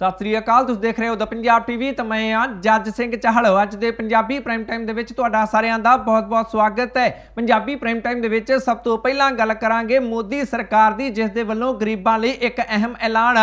ਸਤਿ ਸ੍ਰੀ ਅਕਾਲ ਤੁਸੀਂ ਦੇਖ ਰਹੇ ਹੋ ਦ ਪੰਜਾਬ ਟੀਵੀ ਤੇ ਮੈਂ ਆ ਜੱਜ ਸਿੰਘ ਚਾਹਲ ਅੱਜ ਦੇ ਪੰਜਾਬੀ ਪ੍ਰਾਈਮ ਟਾਈਮ ਦੇ ਵਿੱਚ ਤੁਹਾਡਾ ਸਾਰਿਆਂ ਦਾ ਬਹੁਤ-ਬਹੁਤ ਸਵਾਗਤ ਹੈ ਪੰਜਾਬੀ ਪ੍ਰਾਈਮ ਟਾਈਮ ਦੇ ਵਿੱਚ ਸਭ ਤੋਂ ਪਹਿਲਾਂ ਗੱਲ ਕਰਾਂਗੇ ਮੋਦੀ ਸਰਕਾਰ ਦੀ ਜਿਸ ਦੇ ਵੱਲੋਂ ਗਰੀਬਾਂ ਲਈ ਇੱਕ ਅਹਿਮ ਐਲਾਨ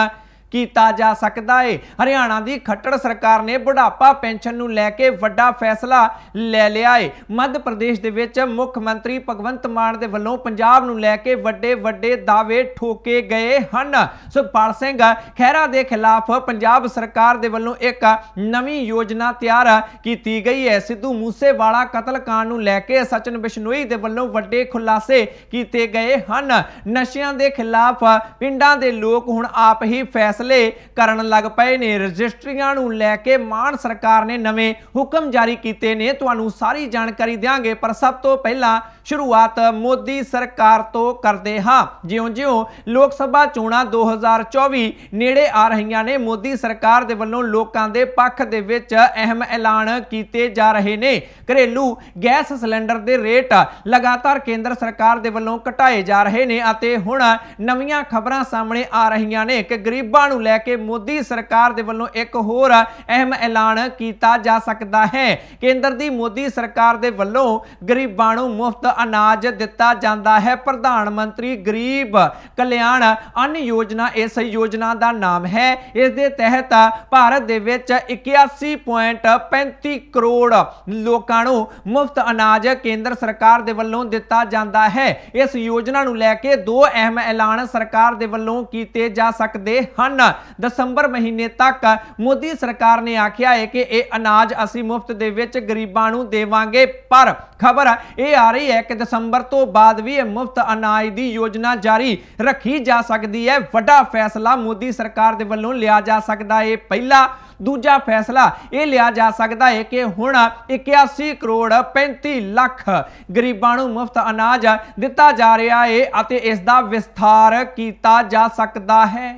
ਕੀਤਾ ਜਾ ਸਕਦਾ ਹੈ ਹਰਿਆਣਾ ਦੀ ਖੱਟੜ ਸਰਕਾਰ ਨੇ ਬੁਢਾਪਾ ਪੈਨਸ਼ਨ ਨੂੰ ਲੈ ਕੇ ਵੱਡਾ ਫੈਸਲਾ ਲੈ ਲਿਆ ਹੈ ਮੱਧ ਪ੍ਰਦੇਸ਼ ਦੇ ਵਿੱਚ ਮੁੱਖ ਮੰਤਰੀ ਭਗਵੰਤ ਮਾਨ ਦੇ ਵੱਲੋਂ ਪੰਜਾਬ ਨੂੰ ਲੈ ਕੇ ਵੱਡੇ ਵੱਡੇ ਦਾਅਵੇ ਠੋਕੇ ਗਏ ਹਨ ਸੁਖਪਾਲ ਸਿੰਘ ਖਹਿਰਾ ਦੇ ਖਿਲਾਫ ਪੰਜਾਬ ਸਰਕਾਰ ਦੇ ਵੱਲੋਂ ਇੱਕ ਨਵੀਂ ਯੋਜਨਾ ਤਿਆਰ ਕੀਤੀ ਗਈ ਹੈ ਸਿੱਧੂ ਮੂਸੇਵਾਲਾ ਕਤਲकांड ਨੂੰ ਲੈ ਕੇ ਸਚਨ ਬਿਸ਼ਨੋਈ ਦੇ ਵੱਲੋਂ ਵੱਡੇ ਖੁਲਾਸੇ ਕੀਤੇ ਗਏ ਹਨ ਨਸ਼ਿਆਂ ਦੇ ਖਿਲਾਫ ਪਿੰਡਾਂ ਦੇ ਲੋਕ ਹੁਣ ਆਪ ਹੀ ਫੈਸਲਾ ਫੈਸਲੇ ਕਰਨ ਲੱਗ ਪਏ ਨੇ ਰਜਿਸਟਰੀਆਂ ਨੂੰ ਲੈ ਕੇ ਮਾਨ ਸਰਕਾਰ ਨੇ ਨਵੇਂ ਹੁਕਮ ਜਾਰੀ ਕੀਤੇ ਨੇ ਤੁਹਾਨੂੰ ਸਾਰੀ ਜਾਣਕਾਰੀ ਦਿਆਂਗੇ ਪਰ ਸਭ ਤੋਂ ਪਹਿਲਾਂ ਸ਼ੁਰੂਆਤ ਮੋਦੀ ਸਰਕਾਰ ਤੋਂ ਕਰਦੇ ਹਾਂ ਜਿਉਂ-ਜਿਉਂ ਲੋਕ ਸਭਾ ਚੋਣਾਂ 2024 ਨੇੜੇ ਆ ਰਹੀਆਂ ਨੇ ਮੋਦੀ ਸਰਕਾਰ ਦੇ ਵੱਲੋਂ ਲੋਕਾਂ ਦੇ ਪੱਖ ਦੇ ਵਿੱਚ ਅਹਿਮ ਐਲਾਨ ਕੀਤੇ ਜਾ ਰਹੇ ਨੇ ਘਰੇਲੂ ਗੈਸ ਸਿਲੰਡਰ ਦੇ ਰੇਟ ਲਗਾਤਾਰ ਕੇਂਦਰ ਸਰਕਾਰ ਦੇ ਵੱਲੋਂ ਘਟਾਏ ਜਾ ਰਹੇ ਨੇ ਅਤੇ ਹੁਣ ਨਵੀਆਂ ਖਬਰਾਂ ਸਾਹਮਣੇ ਆ ਰਹੀਆਂ ਨੇ ਕਿ ਗਰੀਬਾਂ ਨੂੰ ਲੈ ਕੇ ਮੋਦੀ ਸਰਕਾਰ ਦੇ ਵੱਲੋਂ ਇੱਕ ਹੋਰ ਅਹਿਮ ਐਲਾਨ ਕੀਤਾ ਜਾ ਸਕਦਾ ਹੈ ਕੇਂਦਰ ਦੀ ਮੋਦੀ ਸਰਕਾਰ ਦੇ ਵੱਲੋਂ ਗਰੀਬਾਂ ਨੂੰ ਮੁਫਤ ਅਨਾਜ ਦਿੱਤਾ ਜਾਂਦਾ ਹੈ ਪ੍ਰਧਾਨ ਮੰਤਰੀ ਗਰੀਬ ਕਲਿਆਣ ਅਨ ਯੋਜਨਾ ਇਸ ਯੋਜਨਾ ਦਾ ਨਾਮ ਹੈ ਇਸ ਦੇ ਤਹਿਤ ਭਾਰਤ ਦੇ ਵਿੱਚ 81.35 ਕਰੋੜ ਲੋਕਾਂ ਨੂੰ ਮੁਫਤ ਅਨਾਜ ਕੇਂਦਰ ਸਰਕਾਰ ਦੇ ਵੱਲੋਂ ਦਿੱਤਾ ਜਾਂਦਾ ਹੈ ਇਸ ਯੋਜਨਾ ਨੂੰ ਲੈ ਕੇ ਦੋ ਅਹਿਮ ਐਲਾਨ ਸਰਕਾਰ ਦੇ ਵੱਲੋਂ ਕੀਤੇ ਜਾ ਸਕਦੇ ਹਨ ਦਸੰਬਰ ਮਹੀਨੇ ਤੱਕ ਮੋਦੀ ਸਰਕਾਰ ਨੇ ਆਖਿਆ ਹੈ ਕਿ ਇਹ ਅਨਾਜ ਅਸੀਂ ਮੁਫਤ ਦੇ ਵਿੱਚ ਗਰੀਬਾਂ ਨੂੰ ਦੇਵਾਂਗੇ ਪਰ ਖਬਰ ਇਹ ਆ ਰਹੀ ਹੈ 1 ਦਸੰਬਰ ਤੋਂ ਬਾਅਦ ਵੀ ਇਹ ਮੁਫਤ ਅਨਾਜ ਦੀ ਯੋਜਨਾ ਜਾਰੀ ਰੱਖੀ ਜਾ ਸਕਦੀ ਹੈ ਵੱਡਾ ਫੈਸਲਾ ਮੋਦੀ ਸਰਕਾਰ ਦੇ ਵੱਲੋਂ ਲਿਆ ਜਾ ਸਕਦਾ ਹੈ ਪਹਿਲਾ ਦੂਜਾ ਫੈਸਲਾ ਇਹ ਲਿਆ ਜਾ ਸਕਦਾ ਹੈ ਕਿ ਹੁਣ 81 ਕਰੋੜ 35 ਲੱਖ ਗਰੀਬਾਂ ਨੂੰ ਮੁਫਤ ਅਨਾਜ ਦਿੱਤਾ ਜਾ ਰਿਹਾ ਹੈ ਅਤੇ ਇਸ ਦਾ ਵਿਸਥਾਰ ਕੀਤਾ ਜਾ ਸਕਦਾ ਹੈ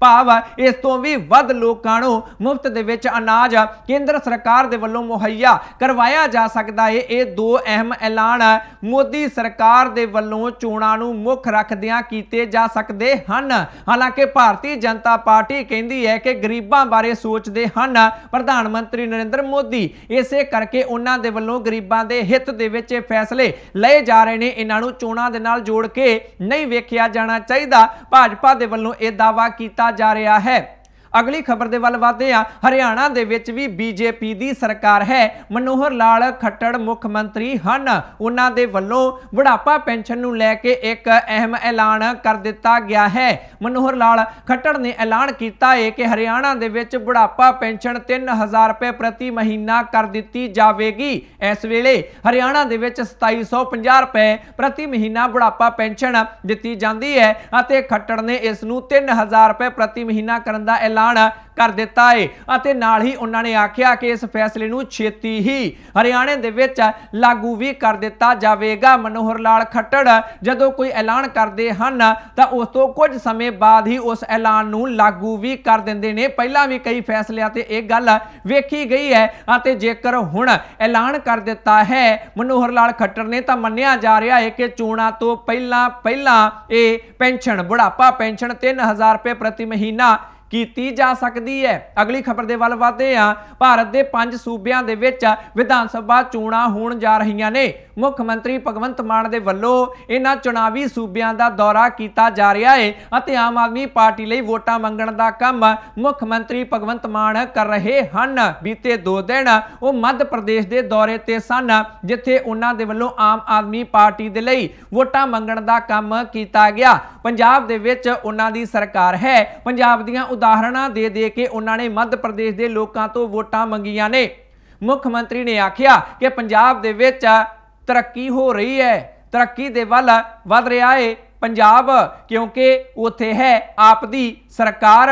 ਭਾਵ ਇਸ ਤੋਂ ਵੀ ਵੱਧ ਲੋਕਾਂ ਨੂੰ ਮੁਫਤ ਦੇ ਵਿੱਚ ਅਨਾਜ ਕੇਂਦਰ ਸਰਕਾਰ ਦੇ ਵੱਲੋਂ ਮੁਹੱਈਆ ਕਰਵਾਇਆ ਜਾ ਸਕਦਾ ਹੈ ਇਹ ਦੋ ਅਹਿਮ ਐਲਾਨ ਮੋਦੀ ਸਰਕਾਰ ਦੇ ਵੱਲੋਂ ਚੋਣਾਂ ਨੂੰ ਮੁੱਖ ਰੱਖਦਿਆਂ ਕੀਤੇ ਜਾ ਸਕਦੇ ਹਨ ਹਾਲਾਂਕਿ ਭਾਰਤੀ ਜਨਤਾ ਪਾਰਟੀ ਕਹਿੰਦੀ ਹੈ ਕਿ ਗਰੀਬਾਂ ਬਾਰੇ ਸੋਚਦੇ ਹਨ ਪ੍ਰਧਾਨ ਮੰਤਰੀ ਨਰਿੰਦਰ ਮੋਦੀ ਇਸੇ ਕਰਕੇ ਉਹਨਾਂ ਦੇ ਵੱਲੋਂ ਗਰੀਬਾਂ ਦੇ ਹਿੱਤ ਦੇ ਵਿੱਚ ਇਹ ਫੈਸਲੇ ਲਏ ਜਾ ਰਹੇ ਨੇ ਇਹਨਾਂ ਨੂੰ ਚੋਣਾਂ ਦੇ ਨਾਲ ਜੋੜ ਕੇ ਨਹੀਂ ਵੇਖਿਆ ਜਾਣਾ ਚਾਹੀਦਾ ਭਾਜਪਾ ਦੇ ਵੱਲੋਂ ਇਹ ਦਾਵਾ ਕੀਤਾ ਜਾ ਰਿਹਾ ਹੈ ਅਗਲੀ ਖਬਰ ਦੇ ਵੱਲ ਵਧਦੇ ਆ ਹਰਿਆਣਾ ਦੇ ਵਿੱਚ ਵੀ ਬੀਜੇਪੀ ਦੀ ਸਰਕਾਰ ਹੈ ਮਨੋਹਰ ਲਾਲ ਖੱਟੜ ਮੁੱਖ ਮੰਤਰੀ ਹਨ ਉਹਨਾਂ ਦੇ ਵੱਲੋਂ ਬੁਢਾਪਾ ਪੈਨਸ਼ਨ ਨੂੰ ਲੈ ਕੇ ਇੱਕ ਅਹਿਮ ਐਲਾਨ ਕਰ ਦਿੱਤਾ ਗਿਆ ਹੈ ਮਨੋਹਰ ਲਾਲ ਖੱਟੜ ਨੇ ਐਲਾਨ ਕੀਤਾ ਹੈ ਕਿ ਹਰਿਆਣਾ ਦੇ ਵਿੱਚ ਬੁਢਾਪਾ ਪੈਨਸ਼ਨ 3000 ਰੁਪਏ ਪ੍ਰਤੀ ਮਹੀਨਾ ਕਰ ਦਿੱਤੀ ਜਾਵੇਗੀ ਇਸ ਵੇਲੇ ਹਰਿਆਣਾ ਦੇ ਵਿੱਚ 2750 ਰੁਪਏ ਪ੍ਰਤੀ ਮਹੀਨਾ ਬੁਢਾਪਾ ਪੈਨਸ਼ਨ ਦਿੱਤੀ ਜਾਂਦੀ ਹੈ ਅਤੇ ਖੱਟੜ ਨੇ ਇਸ ਨੂੰ 3000 ਰੁਪਏ ਪ੍ਰਤੀ ਮਹੀਨਾ ਕਰਨ ਦਾ ਐਲਾਨ ਐਲਾਨ ਕਰ ਦਿੱਤਾ ਹੈ ਅਤੇ ਨਾਲ ਹੀ ਉਹਨਾਂ ਨੇ ਆਖਿਆ ਕਿ ਇਸ ਫੈਸਲੇ ਨੂੰ ਛੇਤੀ ਹੀ ਹਰਿਆਣੇ ਦੇ ਵਿੱਚ ਲਾਗੂ ਵੀ ਕਰ ਦਿੱਤਾ ਜਾਵੇਗਾ ਮਨੋਹਰ ਲਾਲ ਖੱਟੜ ਜਦੋਂ ਕੋਈ ਐਲਾਨ ਕਰਦੇ ਹਨ ਤਾਂ ਉਸ ਤੋਂ ਕੁਝ ਸਮੇਂ ਬਾਅਦ ਹੀ ਉਸ ਐਲਾਨ ਨੂੰ ਲਾਗੂ ਵੀ ਕਰ ਦਿੰਦੇ ਨੇ ਪਹਿਲਾਂ ਵੀ ਕਈ ਫੈਸਲਿਆਂ ਤੇ ਇਹ ਗੱਲ ਵੇਖੀ ਗਈ ਹੈ ਅਤੇ ਜੇਕਰ ਹੁਣ ਐਲਾਨ ਕਰ ਦਿੱਤਾ ਹੈ ਮਨੋਹਰ ਲਾਲ ਖੱਟੜ ਨੇ ਤਾਂ ਮੰਨਿਆ ਜਾ ਰਿਹਾ ਹੈ ਕਿ ਚੋਣਾਂ ਤੋਂ ਪਹਿਲਾਂ ਪਹਿਲਾਂ ਇਹ ਪੈਨਸ਼ਨ ਬੁਢਾਪਾ ਪੈਨਸ਼ਨ 3000 ਰੁਪਏ ਪ੍ਰਤੀ ਮਹੀਨਾ ਕੀਤੀ ਜਾ ਸਕਦੀ ਹੈ ਅਗਲੀ ਖਬਰ ਦੇ ਵੱਲ ਵਧਦੇ ਆ ਭਾਰਤ ਦੇ ਪੰਜ ਸੂਬਿਆਂ ਦੇ ਵਿੱਚ ਵਿਧਾਨ ਸਭਾ ਚੋਣਾਂ ਹੋਣ ਜਾ ਰਹੀਆਂ ਨੇ ਮੁੱਖ ਮੰਤਰੀ ਭਗਵੰਤ ਮਾਨ ਦੇ ਵੱਲੋਂ ਇਹਨਾਂ ਚੁਣਾਵੀ ਸੂਬਿਆਂ ਦਾ ਦੌਰਾ ਕੀਤਾ ਜਾ ਰਿਹਾ ਹੈ ਅਤੇ ਆਮ ਆਦਮੀ ਪਾਰਟੀ ਲਈ ਵੋਟਾਂ ਮੰਗਣ ਦਾ ਕੰਮ ਮੁੱਖ ਮੰਤਰੀ ਭਗਵੰਤ ਮਾਨ ਕਰ ਰਹੇ ਹਨ ਬੀਤੇ 2 ਦਿਨ ਉਹ ਮੱਧ ਪ੍ਰਦੇਸ਼ ਦੇ ਦੌਰੇ ਤੇ ਸਨ ਜਿੱਥੇ ਉਹਨਾਂ ਦੇ ਵੱਲੋਂ ਆਮ ਆਦਮੀ ਪਾਰਟੀ ਦੇ ਲਈ ਵੋਟਾਂ ਮੰਗਣ ਦਾ ਕੰਮ ਕੀਤਾ ਗਿਆ ਪੰਜਾਬ ਦੇ ਵਿੱਚ ਉਹਨਾਂ ਦੀ ਸਰਕਾਰ ਹੈ ਪੰਜਾਬ ਦੀਆਂ ਉਦਾਹਰਣਾਂ ਦੇ ਦੇ ਕੇ ਉਹਨਾਂ ਨੇ ਮੱਧ ਪ੍ਰਦੇਸ਼ ਦੇ ਲੋਕਾਂ ਤੋਂ ਵੋਟਾਂ ਮੰਗੀਆਂ ਨੇ ਮੁੱਖ ਮੰਤਰੀ ਨੇ ਆਖਿਆ ਕਿ ਪੰਜਾਬ ਦੇ ਵਿੱਚ ਤਰੱਕੀ ਹੋ ਰਹੀ ਹੈ ਤਰੱਕੀ ਦੇ ਵੱਲ ਵਧ ਰਿਹਾ ਹੈ ਪੰਜਾਬ ਕਿਉਂਕਿ ਉੱਥੇ ਹੈ ਆਪ ਦੀ ਸਰਕਾਰ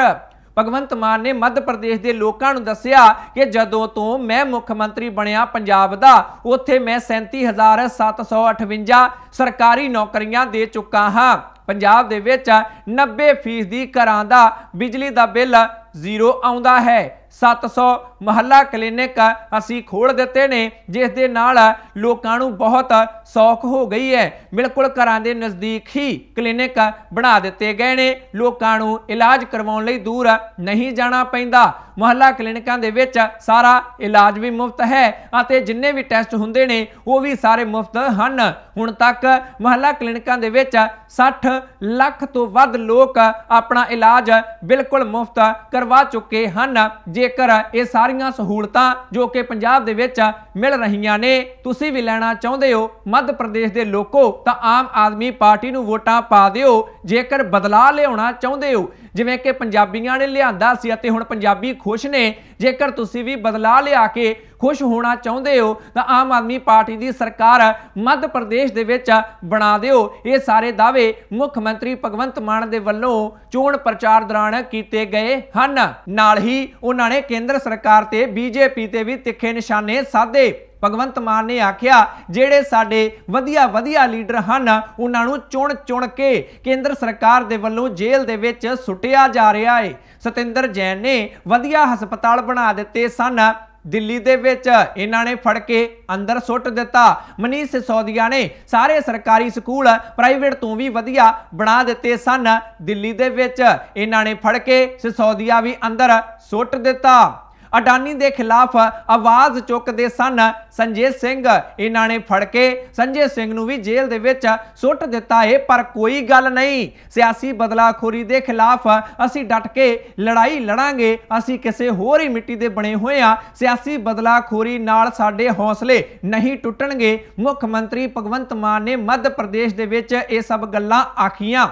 ਭਗਵੰਤ ਮਾਨ ਨੇ ਮੱਧ ਪ੍ਰਦੇਸ਼ ਦੇ ਲੋਕਾਂ ਨੂੰ ਦੱਸਿਆ ਕਿ ਜਦੋਂ ਤੋਂ ਮੈਂ ਮੁੱਖ ਮੰਤਰੀ ਬਣਿਆ ਪੰਜਾਬ ਦਾ ਉੱਥੇ ਮੈਂ 37758 ਸਰਕਾਰੀ ਨੌਕਰੀਆਂ ਦੇ ਚੁੱਕਾ ਹਾਂ ਪੰਜਾਬ ਦੇ ਵਿੱਚ 90% ਘਰਾਂ ਦਾ ਬਿਜਲੀ ਦਾ ਬਿੱਲ ਜ਼ੀਰੋ ਆਉਂਦਾ ਹੈ 700 ਮਹੱਲਾ ਕਲੀਨਿਕ ਅਸੀਂ ਖੋਲ ਦਿੱਤੇ ਨੇ ਜਿਸ ਦੇ ਨਾਲ ਲੋਕਾਂ ਨੂੰ ਬਹੁਤ ਸੌਖ ਹੋ ਗਈ ਹੈ ਬਿਲਕੁਲ ਘਰਾਂ ਦੇ ਨਜ਼ਦੀਕ ਹੀ ਕਲੀਨਿਕ ਬਣਾ ਦਿੱਤੇ ਗਏ ਨੇ ਲੋਕਾਂ ਨੂੰ ਇਲਾਜ ਕਰਵਾਉਣ ਲਈ ਦੂਰ ਨਹੀਂ ਜਾਣਾ ਪੈਂਦਾ ਮਹੱਲਾ ਕਲੀਨਿਕਾਂ ਦੇ ਵਿੱਚ ਸਾਰਾ ਇਲਾਜ ਵੀ ਮੁਫਤ ਹੈ ਅਤੇ ਜਿੰਨੇ ਵੀ ਟੈਸਟ ਹੁੰਦੇ ਨੇ ਉਹ ਵੀ ਸਾਰੇ ਮੁਫਤ ਹਨ ਹੁਣ ਤੱਕ ਮਹੱਲਾ ਕਲੀਨਿਕਾਂ ਦੇ ਵਿੱਚ 60 ਲੱਖ ਤੋਂ ਵੱਧ ਲੋਕ ਆਪਣਾ ਇਲਾਜ ਬਿਲਕੁਲ ਮੁਫਤ ਕਰਵਾ ਚੁੱਕੇ ਹਨ ਜੇ ਜੇਕਰ ਇਹ ਸਾਰੀਆਂ ਸਹੂਲਤਾਂ ਜੋ ਕਿ ਪੰਜਾਬ ਦੇ ਵਿੱਚ ਮਿਲ ਰਹੀਆਂ ਨੇ ਤੁਸੀਂ ਵੀ ਲੈਣਾ ਚਾਹੁੰਦੇ ਹੋ ਮੱਧ ਪ੍ਰਦੇਸ਼ ਦੇ ਲੋਕੋ ਤਾਂ ਆਮ ਆਦਮੀ ਪਾਰਟੀ ਨੂੰ ਵੋਟਾਂ ਪਾ ਦਿਓ ਜੇਕਰ ਬਦਲਾਅ ਲਿਆਉਣਾ ਚਾਹੁੰਦੇ ਹੋ ਜਿਵੇਂ ਕਿ ਪੰਜਾਬੀਆਂ ਨੇ ਲਿਆਂਦਾ ਸੀ ਅਤੇ ਹੁਣ ਪੰਜਾਬੀ ਖੁਸ਼ ਨੇ ਜੇਕਰ ਤੁਸੀਂ ਵੀ ਬਦਲਾ ਲਿਆ ਕੇ ਖੁਸ਼ ਹੋਣਾ ਚਾਹੁੰਦੇ ਹੋ ਤਾਂ ਆਮ ਆਦਮੀ ਪਾਰਟੀ ਦੀ ਸਰਕਾਰ ਮੱਧ ਪ੍ਰਦੇਸ਼ ਦੇ ਵਿੱਚ ਬਣਾ ਦਿਓ ਇਹ ਸਾਰੇ ਦਾਅਵੇ ਮੁੱਖ ਮੰਤਰੀ ਭਗਵੰਤ ਮਾਨ ਦੇ ਵੱਲੋਂ ਚੋਣ ਪ੍ਰਚਾਰ ਦੌਰਾਨ ਕੀਤੇ ਗਏ ਹਨ ਨਾਲ ਹੀ ਉਹਨਾਂ ਨੇ ਕੇਂਦਰ ਸਰਕਾਰ ਤੇ ਬੀਜੇਪੀ ਤੇ ਵੀ ਤਿੱਖੇ ਨਿਸ਼ਾਨੇ ਸਾਧੇ ਭਗਵੰਤ ਮਾਨ ਨੇ ਆਖਿਆ ਜਿਹੜੇ ਸਾਡੇ ਵਧੀਆ ਵਧੀਆ ਲੀਡਰ ਹਨ ਉਹਨਾਂ ਨੂੰ ਚੁਣ ਚੁਣ ਕੇ ਕੇਂਦਰ ਸਰਕਾਰ ਦੇ ਵੱਲੋਂ ਜੇਲ੍ਹ ਦੇ ਵਿੱਚ ਸੁੱਟਿਆ ਜਾ ਰਿਹਾ ਹੈ ਸਤਿੰਦਰ ਜੈਨ ਨੇ ਵਧੀਆ ਹਸਪਤਾਲ ਬਣਾ ਦਿੱਤੇ ਸਨ ਦਿੱਲੀ ਦੇ ਵਿੱਚ ਇਹਨਾਂ ਨੇ ਫੜ ਕੇ ਅੰਦਰ ਸੁੱਟ ਦਿੱਤਾ ਮਨੀਸ਼ ਸਿਸੋਦੀਆ ਨੇ ਸਾਰੇ ਸਰਕਾਰੀ ਸਕੂਲ ਪ੍ਰਾਈਵੇਟ ਤੋਂ ਵੀ ਵਧੀਆ ਬਣਾ ਦਿੱਤੇ ਸਨ ਦਿੱਲੀ ਦੇ ਵਿੱਚ ਇਹਨਾਂ ਨੇ ਫੜ ਕੇ ਸਿਸੋਦੀਆ ਵੀ ਅੰਦਰ ਸੁੱਟ ਦਿੱਤਾ ਅਡਾਨੀ ਦੇ ਖਿਲਾਫ ਆਵਾਜ਼ ਚੁੱਕਦੇ ਸਨ ਸੰਜੇ ਸਿੰਘ ਇਹਨਾਂ ਨੇ ਫੜ ਕੇ ਸੰਜੇ ਸਿੰਘ ਨੂੰ ਵੀ ਜੇਲ੍ਹ ਦੇ ਵਿੱਚ ਸੁੱਟ ਦਿੱਤਾ ਹੈ ਪਰ ਕੋਈ ਗੱਲ ਨਹੀਂ ਸਿਆਸੀ ਬਦਲਾਖੋਰੀ ਦੇ ਖਿਲਾਫ ਅਸੀਂ ਡਟ ਕੇ ਲੜਾਈ ਲੜਾਂਗੇ ਅਸੀਂ ਕਿਸੇ ਹੋਰ ਹੀ ਮਿੱਟੀ ਦੇ ਬਣੇ ਹੋਏ ਆ ਸਿਆਸੀ ਬਦਲਾਖੋਰੀ ਨਾਲ ਸਾਡੇ ਹੌਸਲੇ ਨਹੀਂ ਟੁੱਟਣਗੇ ਮੁੱਖ ਮੰਤਰੀ ਭਗਵੰਤ ਮਾਨ ਨੇ ਮੱਧ ਪ੍ਰਦੇਸ਼ ਦੇ ਵਿੱਚ ਇਹ ਸਭ ਗੱਲਾਂ ਆਖੀਆਂ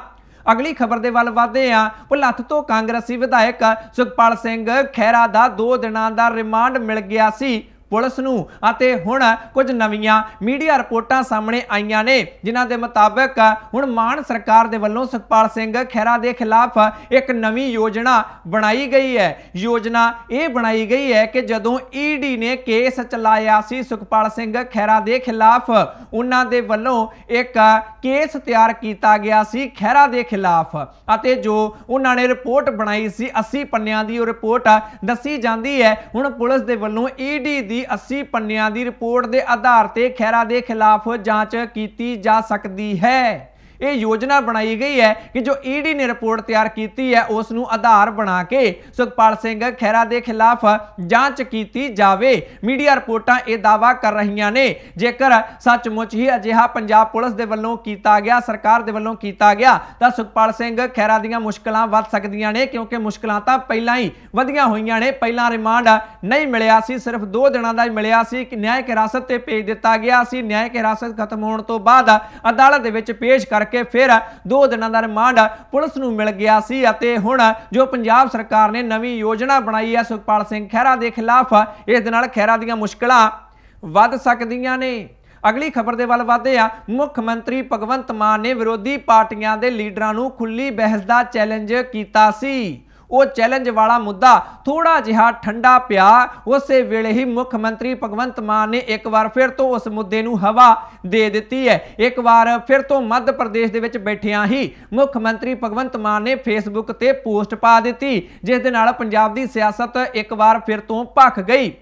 ਅਗਲੀ ਖਬਰ ਦੇ ਵੱਲ ਵਧਦੇ ਆ ਭੁਲੱਥ ਤੋਂ ਕਾਂਗਰਸੀ ਵਿਧਾਇਕ ਸੁਖਪਾਲ ਸਿੰਘ ਖਹਿਰਾ ਦਾ 2 ਦਿਨਾਂ ਦਾ ਰਿਮਾਂਡ ਮਿਲ ਗਿਆ ਸੀ ਪੁਲਿਸ ਨੂੰ ਅਤੇ ਹੁਣ ਕੁਝ ਨਵੀਆਂ ਮੀਡੀਆ ਰਿਪੋਰਟਾਂ ਸਾਹਮਣੇ ਆਈਆਂ ਨੇ ਜਿਨ੍ਹਾਂ ਦੇ ਮੁਤਾਬਕ ਹੁਣ ਮਾਨ ਸਰਕਾਰ ਦੇ ਵੱਲੋਂ ਸੁਖਪਾਲ ਸਿੰਘ ਖਹਿਰਾ ਦੇ ਖਿਲਾਫ ਇੱਕ ਨਵੀਂ ਯੋਜਨਾ ਬਣਾਈ ਗਈ ਹੈ ਯੋਜਨਾ ਇਹ ਬਣਾਈ ਗਈ ਹੈ ਕਿ ਜਦੋਂ ਈਡੀ ਨੇ ਕੇਸ ਚਲਾਇਆ ਸੀ ਸੁਖਪਾਲ ਸਿੰਘ ਖਹਿਰਾ ਦੇ ਖਿਲਾਫ ਉਹਨਾਂ ਦੇ ਵੱਲੋਂ ਇੱਕ ਕੇਸ ਤਿਆਰ ਕੀਤਾ ਗਿਆ ਸੀ ਖਹਿਰਾ ਦੇ ਖਿਲਾਫ ਅਤੇ ਜੋ ਉਹਨਾਂ ਨੇ ਰਿਪੋਰਟ ਬਣਾਈ ਸੀ 80 ਪੰਨਿਆਂ ਦੀ ਉਹ ਰਿਪੋਰਟ ਦੱਸੀ ਜਾਂਦੀ ਹੈ ਹੁਣ ਪੁਲਿਸ ਦੇ ਵੱਲੋਂ ਈਡੀ ਦੀ 80 ਪੰਨਿਆਂ ਦੀ ਰਿਪੋਰਟ ਦੇ ਆਧਾਰ ਤੇ ਖੈਰਾ ਦੇ ਖਿਲਾਫ ਜਾਂਚ ਕੀਤੀ ਜਾ ਸਕਦੀ ਹੈ ਇਹ ਯੋਜਨਾ ਬਣਾਈ ਗਈ ਹੈ ਕਿ ਜੋ ਈਡੀ ਨੇ ਰਿਪੋਰਟ ਤਿਆਰ ਕੀਤੀ ਹੈ ਉਸ ਨੂੰ ਆਧਾਰ ਬਣਾ ਕੇ ਸੁਖਪਾਲ ਸਿੰਘ ਖੈਰਾ ਦੇ ਖਿਲਾਫ ਜਾਂਚ ਕੀਤੀ ਜਾਵੇ ਮੀਡੀਆ ਰਿਪੋਰਟਾਂ ਇਹ ਦਾਵਾ ਕਰ ਰਹੀਆਂ ਨੇ ਜੇਕਰ ਸੱਚਮੁੱਚ ਹੀ ਅਜਿਹਾ ਪੰਜਾਬ ਪੁਲਿਸ ਦੇ ਵੱਲੋਂ ਕੀਤਾ ਗਿਆ ਸਰਕਾਰ ਦੇ ਵੱਲੋਂ ਕੀਤਾ ਗਿਆ ਤਾਂ ਸੁਖਪਾਲ ਸਿੰਘ ਖੈਰਾ ਦੀਆਂ ਮੁਸ਼ਕਲਾਂ ਵੱਧ ਸਕਦੀਆਂ ਨੇ ਕਿਉਂਕਿ ਮੁਸ਼ਕਲਾਂ ਤਾਂ ਪਹਿਲਾਂ ਹੀ ਵਧੀਆਂ ਹੋਈਆਂ ਨੇ ਪਹਿਲਾਂ ਰਿਮਾਂਡ ਨਹੀਂ ਮਿਲਿਆ ਸੀ ਸਿਰਫ 2 ਦਿਨਾਂ ਦਾ ਹੀ ਮਿਲਿਆ ਸੀ ਕਿ ਨਿਆਇਕ ਹਿਰਾਸਤ ਤੇ ਭੇਜ ਦਿੱਤਾ ਗਿਆ ਸੀ ਨਿਆਇਕ ਹਿਰਾਸਤ ਖਤਮ ਹੋਣ ਤੋਂ ਬਾਅਦ ਅਦਾਲਤ ਦੇ ਵਿੱਚ ਪੇਸ਼ ਕਰ ਕਰਕੇ ਫਿਰ ਦੋ ਦਿਨਾਂ ਦਾ ਰਿਮਾਂਡ ਪੁਲਿਸ ਨੂੰ ਮਿਲ ਗਿਆ ਸੀ ਅਤੇ ਹੁਣ ਜੋ ਪੰਜਾਬ ਸਰਕਾਰ ਨੇ ਨਵੀਂ ਯੋਜਨਾ ਬਣਾਈ ਹੈ ਸੁਖਪਾਲ ਸਿੰਘ ਖਹਿਰਾ ਦੇ ਖਿਲਾਫ ਇਸ ਦੇ ਨਾਲ ਖਹਿਰਾ ਦੀਆਂ ਮੁਸ਼ਕਲਾਂ ਵੱਧ ਸਕਦੀਆਂ ਨੇ ਅਗਲੀ ਖਬਰ ਦੇ ਵੱਲ ਵਧਦੇ ਆ ਮੁੱਖ ਮੰਤਰੀ ਭਗਵੰਤ ਮਾਨ ਨੇ ਵਿਰੋਧੀ ਪਾਰਟੀਆਂ ਦੇ ਲੀਡਰਾਂ ਨੂੰ ਖੁੱਲੀ ਬਹਿਸ ਦਾ ਚੈਲੰਜ ਕੀਤਾ ਸੀ ਉਹ ਚੈਲੰਜ ਵਾਲਾ ਮੁੱਦਾ ਥੋੜਾ ਜਿਹਾ ਠੰਡਾ ਪਿਆ ਉਸੇ ਵੇਲੇ ਹੀ ਮੁੱਖ ਮੰਤਰੀ ਭਗਵੰਤ ਮਾਨ ਨੇ ਇੱਕ ਵਾਰ ਫਿਰ ਤੋਂ ਉਸ ਮੁੱਦੇ ਨੂੰ ਹਵਾ ਦੇ ਦਿੱਤੀ ਹੈ ਇੱਕ ਵਾਰ ਫਿਰ ਤੋਂ ਮੱਧ ਪ੍ਰਦੇਸ਼ ਦੇ ਵਿੱਚ ਬੈਠਿਆਂ ਹੀ ਮੁੱਖ ਮੰਤਰੀ ਭਗਵੰਤ ਮਾਨ ਨੇ ਫੇਸਬੁੱਕ ਤੇ ਪੋਸਟ ਪਾ ਦਿੱਤੀ ਜਿਸ ਦੇ ਨਾਲ ਪੰਜਾਬ ਦੀ ਸਿਆਸਤ ਇੱਕ ਵਾਰ ਫਿਰ ਤੋਂ ਭਖ ਗਈ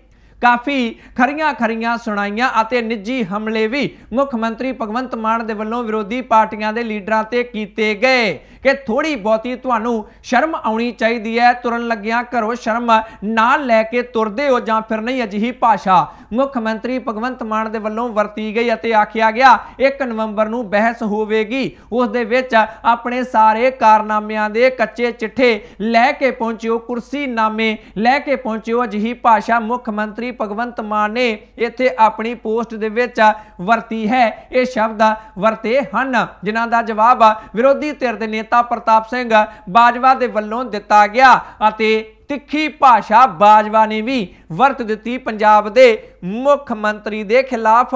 ਕਾਫੀ ਖਰੀਆਂ-ਖਰੀਆਂ ਸੁਣਾਈਆਂ ਅਤੇ ਨਿੱਜੀ ਹਮਲੇ ਵੀ ਮੁੱਖ ਮੰਤਰੀ ਭਗਵੰਤ ਮਾਨ ਦੇ ਵੱਲੋਂ ਵਿਰੋਧੀ ਪਾਰਟੀਆਂ ਦੇ ਲੀਡਰਾਂ ਤੇ ਕੀਤੇ ਗਏ ਕਿ ਥੋੜੀ ਬਹੁਤੀ ਤੁਹਾਨੂੰ ਸ਼ਰਮ ਆਉਣੀ ਚਾਹੀਦੀ ਹੈ ਤੁਰਨ ਲੱਗਿਆਂ ਘਰੋਂ ਸ਼ਰਮ ਨਾਲ ਲੈ ਕੇ ਤੁਰਦੇ ਹੋ ਜਾਂ ਫਿਰ ਨਹੀਂ ਅਜਿਹੀ ਭਾਸ਼ਾ ਮੁੱਖ ਮੰਤਰੀ ਭਗਵੰਤ ਮਾਨ ਦੇ ਵੱਲੋਂ ਵਰਤੀ ਗਈ ਅਤੇ ਆਖਿਆ ਗਿਆ 1 ਨਵੰਬਰ ਨੂੰ ਬਹਿਸ ਹੋਵੇਗੀ ਉਸ ਦੇ ਵਿੱਚ ਆਪਣੇ ਸਾਰੇ ਕਾਰਨਾਮਿਆਂ ਦੇ ਕੱਚੇ ਚਿੱਠੇ ਲੈ ਕੇ ਪਹੁੰਚਿਓ ਕੁਰਸੀ ਨਾਮੇ ਲੈ ਕੇ ਪਹੁੰਚਿਓ ਅਜਿਹੀ ਭਾਸ਼ਾ ਮੁੱਖ ਮੰਤਰੀ ਭਗਵੰਤ ਮਾਨ ਨੇ ਇੱਥੇ ਆਪਣੀ ਪੋਸਟ ਦੇ ਵਿੱਚ ਵਰਤੀ ਹੈ ਇਹ ਸ਼ਬਦ ਵਰਤੇ ਹਨ ਜਿਨ੍ਹਾਂ ਦਾ ਜਵਾਬ ਵਿਰੋਧੀ ਧਿਰ ਦੇ ਨੇਤਾ ਪ੍ਰਤਾਪ ਸਿੰਘ ਬਾਜਵਾ ਦੇ ਵੱਲੋਂ ਦਿੱਤਾ ਗਿਆ ਅਤੇ ਤਿੱਖੀ ਭਾਸ਼ਾ ਬਾਜਵਾ ਨੇ ਵੀ ਵਰਤ ਦਿੱਤੀ ਪੰਜਾਬ ਦੇ ਮੁੱਖ ਮੰਤਰੀ ਦੇ ਖਿਲਾਫ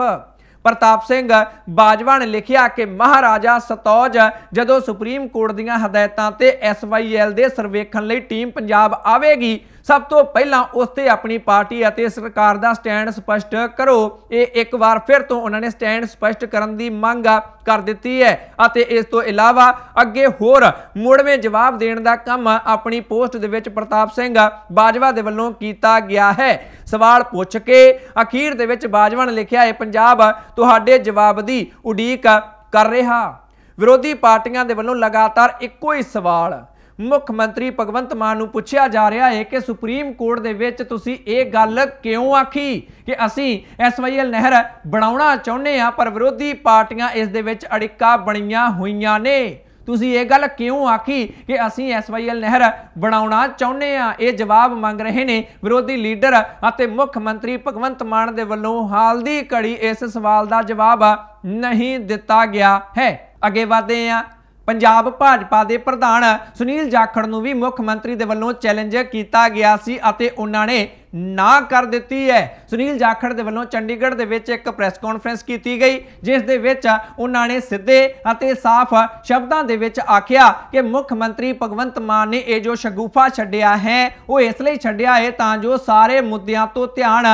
ਪ੍ਰਤਾਪ ਸਿੰਘ ਬਾਜਵਾ ਨੇ ਲਿਖਿਆ ਕਿ ਮਹਾਰਾਜਾ ਸਤੌਜ ਜਦੋਂ ਸੁਪਰੀਮ ਕੋਰਟ ਦੀਆਂ ਹਦਾਇਤਾਂ ਤੇ ਐਸਵਾਈਐਲ ਦੇ ਸਰਵੇਖਣ ਲਈ ਟੀਮ ਪੰਜਾਬ ਆਵੇਗੀ ਸਭ ਤੋਂ ਪਹਿਲਾਂ ਉਸ ਤੇ ਆਪਣੀ ਪਾਰਟੀ ਅਤੇ ਸਰਕਾਰ ਦਾ ਸਟੈਂਡ ਸਪਸ਼ਟ ਕਰੋ ਇਹ ਇੱਕ ਵਾਰ ਫਿਰ ਤੋਂ ਉਹਨਾਂ ਨੇ ਸਟੈਂਡ ਸਪਸ਼ਟ ਕਰਨ ਦੀ ਮੰਗ ਕਰ ਦਿੱਤੀ ਹੈ ਅਤੇ ਇਸ ਤੋਂ ਇਲਾਵਾ ਅੱਗੇ ਹੋਰ ਮੋੜਵੇਂ ਜਵਾਬ ਦੇਣ ਦਾ ਕੰਮ ਆਪਣੀ ਪੋਸਟ ਦੇ ਵਿੱਚ ਪ੍ਰਤਾਪ ਸਿੰਘ ਬਾਜਵਾ ਦੇ ਵੱਲੋਂ ਕੀਤਾ ਗਿਆ ਹੈ ਸਵਾਲ ਪੁੱਛ ਕੇ ਅਖੀਰ ਦੇ ਵਿੱਚ ਬਾਜਵਾ ਨੇ ਲਿਖਿਆ ਹੈ ਪੰਜਾਬ ਤੁਹਾਡੇ ਜਵਾਬ ਦੀ ਉਡੀਕ ਕਰ ਰਿਹਾ ਵਿਰੋਧੀ ਪਾਰਟੀਆਂ ਦੇ ਵੱਲੋਂ ਲਗਾਤਾਰ ਇੱਕੋ ਹੀ ਸਵਾਲ ਮੁੱਖ ਮੰਤਰੀ ਭਗਵੰਤ ਮਾਨ ਨੂੰ ਪੁੱਛਿਆ ਜਾ ਰਿਹਾ ਹੈ ਕਿ ਸੁਪਰੀਮ ਕੋਰਟ ਦੇ ਵਿੱਚ ਤੁਸੀਂ ਇਹ ਗੱਲ ਕਿਉਂ ਆਖੀ ਕਿ ਅਸੀਂ ਐਸਵਾਈਐਲ ਨਹਿਰ ਬਣਾਉਣਾ ਚਾਹੁੰਦੇ ਆ ਪਰ ਵਿਰੋਧੀ ਪਾਰਟੀਆਂ ਇਸ ਦੇ ਵਿੱਚ ਅੜਿੱਕਾ ਬਣੀਆਂ ਹੋਈਆਂ ਨੇ ਤੁਸੀਂ ਇਹ ਗੱਲ ਕਿਉਂ ਆਖੀ ਕਿ ਅਸੀਂ ਐਸਵਾਈਐਲ ਨਹਿਰ ਬਣਾਉਣਾ ਚਾਹੁੰਦੇ ਆ ਇਹ ਜਵਾਬ ਮੰਗ ਰਹੇ ਨੇ ਵਿਰੋਧੀ ਲੀਡਰ ਅਤੇ ਮੁੱਖ ਮੰਤਰੀ ਭਗਵੰਤ ਮਾਨ ਦੇ ਵੱਲੋਂ ਹਾਲ ਦੀ ਘੜੀ ਇਸ ਸਵਾਲ ਦਾ ਜਵਾਬ ਨਹੀਂ ਦਿੱਤਾ ਗਿਆ ਹੈ ਅੱਗੇ ਵਧਦੇ ਆ ਪੰਜਾਬ ਭਾਜਪਾ ਦੇ ਪ੍ਰਧਾਨ ਸੁਨੀਲ ਜਾਖੜ ਨੂੰ ਵੀ ਮੁੱਖ ਮੰਤਰੀ ਦੇ ਵੱਲੋਂ ਚੈਲੰਜ ਕੀਤਾ ਗਿਆ ਸੀ ਅਤੇ ਉਹਨਾਂ ਨੇ ਨਾ ਕਰ ਦਿੱਤੀ ਹੈ ਸੁਨੀਲ ਜਾਖੜ ਦੇ ਵੱਲੋਂ ਚੰਡੀਗੜ੍ਹ ਦੇ ਵਿੱਚ ਇੱਕ ਪ੍ਰੈਸ ਕਾਨਫਰੰਸ ਕੀਤੀ ਗਈ ਜਿਸ ਦੇ ਵਿੱਚ ਉਹਨਾਂ ਨੇ ਸਿੱਧੇ ਅਤੇ ਸਾਫ਼ ਸ਼ਬਦਾਂ ਦੇ ਵਿੱਚ ਆਖਿਆ ਕਿ ਮੁੱਖ ਮੰਤਰੀ ਭਗਵੰਤ ਮਾਨ ਨੇ ਇਹ ਜੋ ਸ਼ਗੂਫਾ ਛੱਡਿਆ ਹੈ ਉਹ ਇਸ ਲਈ ਛੱਡਿਆ ਹੈ ਤਾਂ ਜੋ ਸਾਰੇ ਮੁੱਦਿਆਂ ਤੋਂ ਧਿਆਨ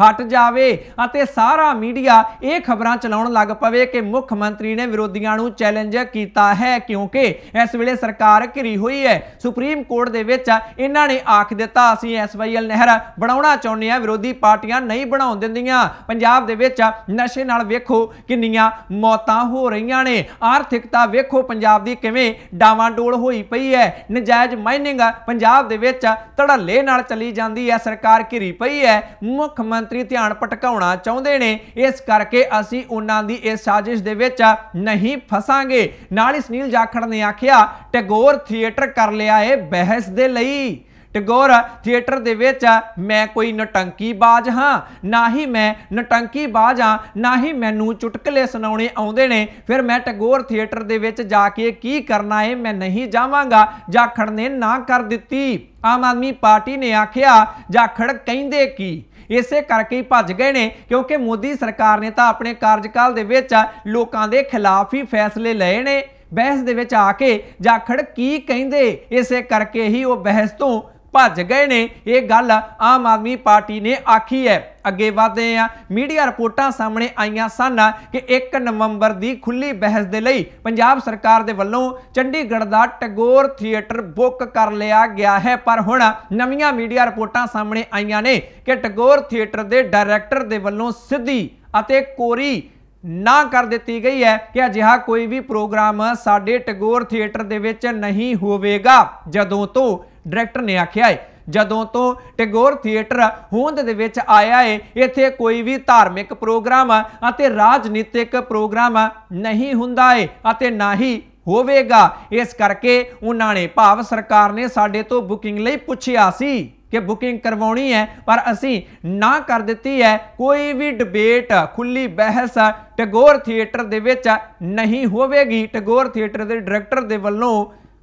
ਹਟ ਜਾਵੇ ਅਤੇ ਸਾਰਾ ਮੀਡੀਆ ਇਹ ਖਬਰਾਂ ਚਲਾਉਣ ਲੱਗ ਪਵੇ ਕਿ ਮੁੱਖ ਮੰਤਰੀ ਨੇ ਵਿਰੋਧੀਆਂ ਨੂੰ ਚੈਲੰਜ ਕੀਤਾ ਹੈ ਕਿਉਂਕਿ ਇਸ ਵੇਲੇ ਸਰਕਾਰ ਘਿਰੀ ਹੋਈ ਹੈ ਸੁਪਰੀਮ ਕੋਰਟ ਦੇ ਵਿੱਚ ਇਹਨਾਂ ਨੇ ਆਖ ਦਿੱਤਾ ਅਸੀਂ ਐਸਵਾਈਐਲ ਨਹਿਰ ਬਣਾਉਣਾ ਚਾਹੁੰਦੇ ਆ ਵਿਰੋਧੀ ਪਾਰਟੀਆਂ ਨਹੀਂ ਬਣਾਉਣ ਦਿੰਦੀਆਂ ਪੰਜਾਬ ਦੇ ਵਿੱਚ ਨਸ਼ੇ ਨਾਲ ਵੇਖੋ ਕਿੰਨੀਆਂ ਮੌਤਾਂ ਹੋ ਰਹੀਆਂ ਨੇ ਆਰਥਿਕਤਾ ਵੇਖੋ ਪੰਜਾਬ ਦੀ ਕਿਵੇਂ ਡਾਵਾਂਡੋਲ ਹੋਈ ਪਈ ਹੈ ਨਜਾਇਜ਼ ਮਾਈਨਿੰਗ ਪੰਜਾਬ ਦੇ ਵਿੱਚ ਧੜੱਲੇ ਨਾਲ ਚੱਲੀ ਜਾਂਦੀ ਹੈ ਸਰਕਾਰ ਘਿਰੀ ਪਈ ਹੈ ਮੁੱਖ ਮੰਤਰੀ ਮੰਤਰੀ ਧਿਆਨ ਭਟਕਾਉਣਾ ਚਾਹੁੰਦੇ ਨੇ ਇਸ ਕਰਕੇ ਅਸੀਂ ਉਹਨਾਂ ਦੀ ਇਸ ਸਾਜ਼ਿਸ਼ ਦੇ ਵਿੱਚ ਨਹੀਂ ਫਸਾਂਗੇ ਨਾਲ ਹੀ ਸੁਨੀਲ ਜਾਖੜ ਨੇ ਆਖਿਆ ਟੈਗੋਰ ਥੀਏਟਰ ਕਰ ਲਿਆ ਏ ਬਹਿਸ ਦੇ ਲਈ ਟੈਗੋਰ ਥੀਏਟਰ ਦੇ ਵਿੱਚ ਮੈਂ ਕੋਈ ਨਟੰਕੀਬਾਜ਼ ਹਾਂ ਨਾ ਹੀ ਮੈਂ ਨਟੰਕੀਬਾਜ਼ ਹਾਂ ਨਾ ਹੀ ਮੈਨੂੰ ਚੁਟਕਲੇ ਸੁਣਾਉਣੇ ਆਉਂਦੇ ਨੇ ਫਿਰ ਮੈਂ ਟੈਗੋਰ ਥੀਏਟਰ ਦੇ ਵਿੱਚ ਜਾ ਕੇ ਕੀ ਕਰਨਾ ਏ ਮੈਂ ਨਹੀਂ ਜਾਵਾਂਗਾ ਜਾਖੜ ਨੇ ਨਾ ਕਰ ਦਿੱਤੀ ਆਮ ਆਦਮੀ ਪਾਰਟੀ ਨੇ ਆਖਿਆ ਜਾਖੜ ਕਹਿੰਦੇ ਕੀ ਇਸੇ ਕਰਕੇ ਹੀ ਭੱਜ ਗਏ ਨੇ ਕਿਉਂਕਿ ਮੋਦੀ ਸਰਕਾਰ ਨੇ ਤਾਂ ਆਪਣੇ ਕਾਰਜਕਾਲ ਦੇ ਵਿੱਚ ਲੋਕਾਂ ਦੇ ਖਿਲਾਫ ਹੀ ਫੈਸਲੇ ਲਏ ਨੇ ਬਹਿਸ ਦੇ ਵਿੱਚ ਆ ਕੇ ਜਾਖੜ ਕੀ ਕਹਿੰਦੇ ਇਸੇ ਕਰਕੇ ਹੀ ਉਹ ਬਹਿਸ ਤੋਂ ਭੱਜ ਗਏ ਨੇ ਇਹ ਗੱਲ ਆਮ ਆਦਮੀ ਪਾਰਟੀ ਨੇ ਆਖੀ ਹੈ ਅੱਗੇ ਵਧਦੇ ਆ ਮੀਡੀਆ ਰਿਪੋਰਟਾਂ ਸਾਹਮਣੇ ਆਈਆਂ ਸਨ ਕਿ 1 ਨਵੰਬਰ ਦੀ ਖੁੱਲੀ ਬਹਿਸ ਦੇ ਲਈ ਪੰਜਾਬ ਸਰਕਾਰ ਦੇ ਵੱਲੋਂ ਚੰਡੀਗੜ੍ਹ ਦਾ ਟੈਗੋਰ ਥੀਏਟਰ ਬੁੱਕ ਕਰ ਲਿਆ ਗਿਆ ਹੈ ਪਰ ਹੁਣ ਨਵੀਆਂ ਮੀਡੀਆ ਰਿਪੋਰਟਾਂ ਸਾਹਮਣੇ ਆਈਆਂ ਨੇ ਕਿ ਟੈਗੋਰ ਥੀਏਟਰ ਦੇ ਡਾਇਰੈਕਟਰ ਦੇ ਵੱਲੋਂ ਸਿੱਧੀ ਅਤੇ ਕੋਰੀ ਨਾ ਕਰ ਦਿੱਤੀ ਗਈ ਹੈ ਕਿ ਅਜਿਹਾ ਕੋਈ ਵੀ ਪ੍ਰੋਗਰਾਮ ਸਾਡੇ ਟੈਗੋਰ ਥੀਏਟਰ ਦੇ ਵਿੱਚ ਨਹੀਂ ਹੋਵੇਗਾ ਜਦੋਂ ਤੋਂ ਡਾਇਰੈਕਟਰ ਨੇ ਆਖਿਆ ਹੈ ਜਦੋਂ ਤੋਂ ਟੈਗੋਰ ਥੀਏਟਰ ਹੋਂਦ ਦੇ ਵਿੱਚ ਆਇਆ ਹੈ ਇੱਥੇ ਕੋਈ ਵੀ ਧਾਰਮਿਕ ਪ੍ਰੋਗਰਾਮ ਅਤੇ ਰਾਜਨੀਤਿਕ ਪ੍ਰੋਗਰਾਮ ਨਹੀਂ ਹੁੰਦਾ ਹੈ ਅਤੇ ਨਾ ਹੀ ਹੋਵੇਗਾ ਇਸ ਕਰਕੇ ਉਹਨਾਂ ਨੇ ਭਾਵ ਸਰਕਾਰ ਨੇ ਸਾਡੇ ਤੋਂ ਬੁਕਿੰਗ ਲਈ ਪੁੱਛਿਆ ਸੀ ਕਿ ਬੁਕਿੰਗ ਕਰਵਾਉਣੀ ਹੈ ਪਰ ਅਸੀਂ ਨਾ ਕਰ ਦਿੱਤੀ ਹੈ ਕੋਈ ਵੀ ਡਿਬੇਟ ਖੁੱਲੀ ਬਹਿਸ ਟੈਗੋਰ ਥੀਏਟਰ ਦੇ ਵਿੱਚ ਨਹੀਂ ਹੋਵੇਗੀ ਟੈਗੋਰ ਥੀਏਟਰ ਦੇ ਡਾਇਰੈਕਟਰ ਦੇ ਵੱਲੋਂ